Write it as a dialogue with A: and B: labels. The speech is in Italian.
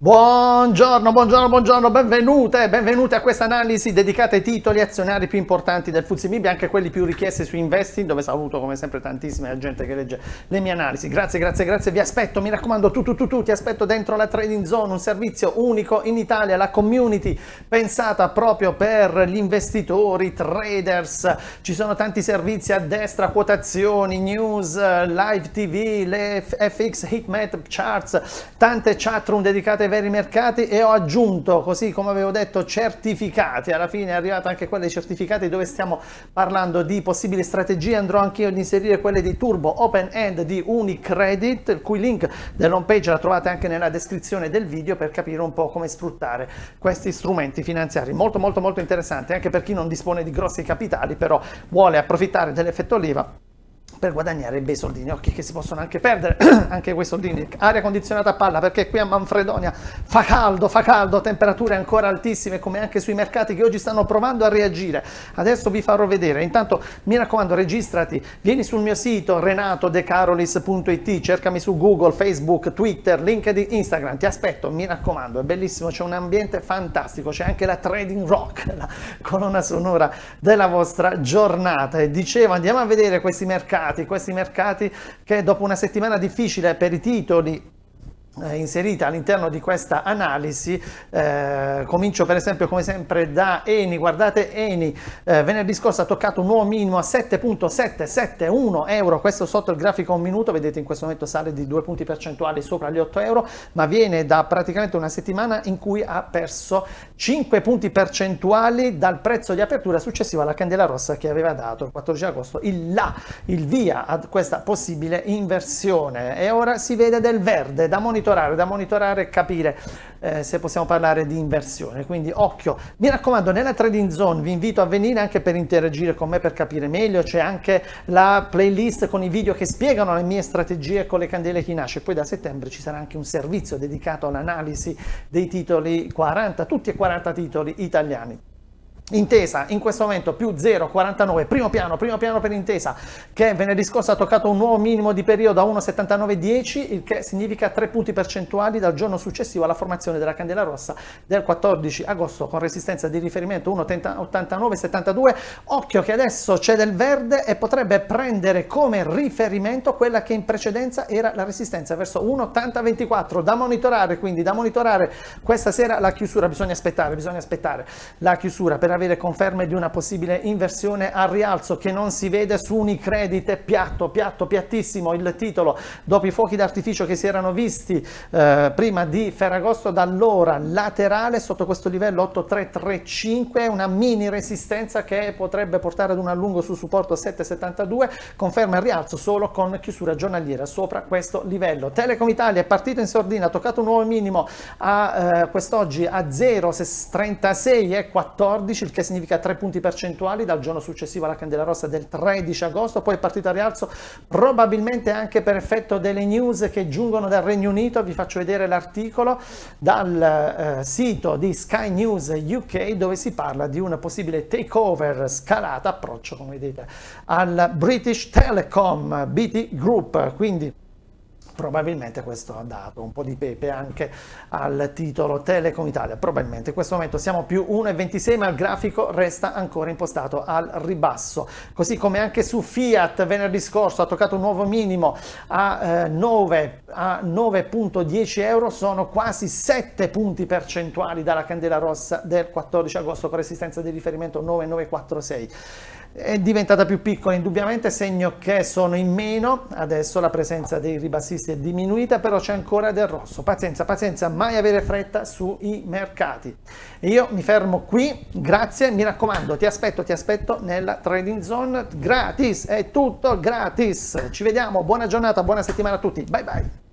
A: Buongiorno, buongiorno, buongiorno, benvenute, benvenute a questa analisi dedicata ai titoli azionari più importanti del FTSE MIB, anche quelli più richiesti su Investing, dove saluto come sempre tantissima gente che legge le mie analisi. Grazie, grazie, grazie, vi aspetto, mi raccomando, tu, tu, tu, tu, ti aspetto dentro la Trading Zone, un servizio unico in Italia, la community pensata proprio per gli investitori, traders, ci sono tanti servizi a destra, quotazioni, news, live TV, le FX, hitmap, charts, tante chat room dedicate veri mercati e ho aggiunto, così come avevo detto, certificati. Alla fine è arrivata anche quella dei certificati dove stiamo parlando di possibili strategie. Andrò anch'io ad inserire quelle di Turbo Open End di Unicredit, il cui link dell'home page la trovate anche nella descrizione del video per capire un po' come sfruttare questi strumenti finanziari. Molto molto molto interessante anche per chi non dispone di grossi capitali, però vuole approfittare dell'effetto leva per guadagnare bei soldini, occhi che si possono anche perdere, anche quei soldini, aria condizionata a palla, perché qui a Manfredonia fa caldo, fa caldo, temperature ancora altissime, come anche sui mercati che oggi stanno provando a reagire, adesso vi farò vedere, intanto mi raccomando registrati, vieni sul mio sito renatodecarolis.it, cercami su Google, Facebook, Twitter, LinkedIn, Instagram, ti aspetto, mi raccomando, è bellissimo, c'è un ambiente fantastico, c'è anche la Trading Rock, la colonna sonora della vostra giornata, e dicevo andiamo a vedere questi mercati, mercati, questi mercati che dopo una settimana difficile per i titoli eh, inserita all'interno di questa analisi. Eh, comincio per esempio come sempre da Eni, guardate Eni eh, venerdì scorso ha toccato un nuovo minimo a 7.771 euro, questo sotto il grafico a un minuto, vedete in questo momento sale di 2 punti percentuali sopra gli 8 euro, ma viene da praticamente una settimana in cui ha perso 5 punti percentuali dal prezzo di apertura successivo alla candela rossa che aveva dato il 14 agosto, il là, il via a questa possibile inversione e ora si vede del verde da monitor monitorare, da monitorare e capire eh, se possiamo parlare di inversione. Quindi occhio, mi raccomando, nella trading zone vi invito a venire anche per interagire con me per capire meglio, c'è anche la playlist con i video che spiegano le mie strategie con le candele chi nasce. Poi da settembre ci sarà anche un servizio dedicato all'analisi dei titoli 40, tutti e 40 titoli italiani. Intesa in questo momento più 0,49, primo piano, primo piano per Intesa che venerdì scorso ha toccato un nuovo minimo di periodo a 1,7910, il che significa 3 punti percentuali dal giorno successivo alla formazione della candela rossa del 14 agosto con resistenza di riferimento 1,8972. Occhio che adesso c'è del verde e potrebbe prendere come riferimento quella che in precedenza era la resistenza verso 1,8024, da monitorare quindi, da monitorare questa sera la chiusura, bisogna aspettare, bisogna aspettare la chiusura per avere conferme di una possibile inversione al rialzo che non si vede su Unicredit, è piatto, piatto, piattissimo il titolo. Dopo i fuochi d'artificio che si erano visti eh, prima di Ferragosto, da allora laterale sotto questo livello 8335, una mini resistenza che potrebbe portare ad un allungo su supporto 772, conferma il rialzo solo con chiusura giornaliera sopra questo livello. Telecom Italia è partito in sordina, ha toccato un nuovo minimo a eh, quest'oggi a 0,36 e 14 il che significa 3 punti percentuali dal giorno successivo alla candela rossa del 13 agosto, poi partita a rialzo probabilmente anche per effetto delle news che giungono dal Regno Unito, vi faccio vedere l'articolo dal eh, sito di Sky News UK dove si parla di una possibile takeover scalata, approccio come vedete, al British Telecom BT Group, quindi probabilmente questo ha dato un po' di pepe anche al titolo Telecom Italia. Probabilmente in questo momento siamo più 1,26 ma il grafico resta ancora impostato al ribasso. Così come anche su Fiat venerdì scorso ha toccato un nuovo minimo a eh, 9.10 euro, sono quasi 7 punti percentuali dalla candela rossa del 14 agosto con resistenza di riferimento 9,946 è diventata più piccola indubbiamente segno che sono in meno adesso la presenza dei ribassisti si è diminuita, però c'è ancora del rosso. Pazienza, pazienza, mai avere fretta sui mercati. Io mi fermo qui, grazie, mi raccomando, ti aspetto, ti aspetto nella trading zone gratis, è tutto gratis. Ci vediamo, buona giornata, buona settimana a tutti, bye bye.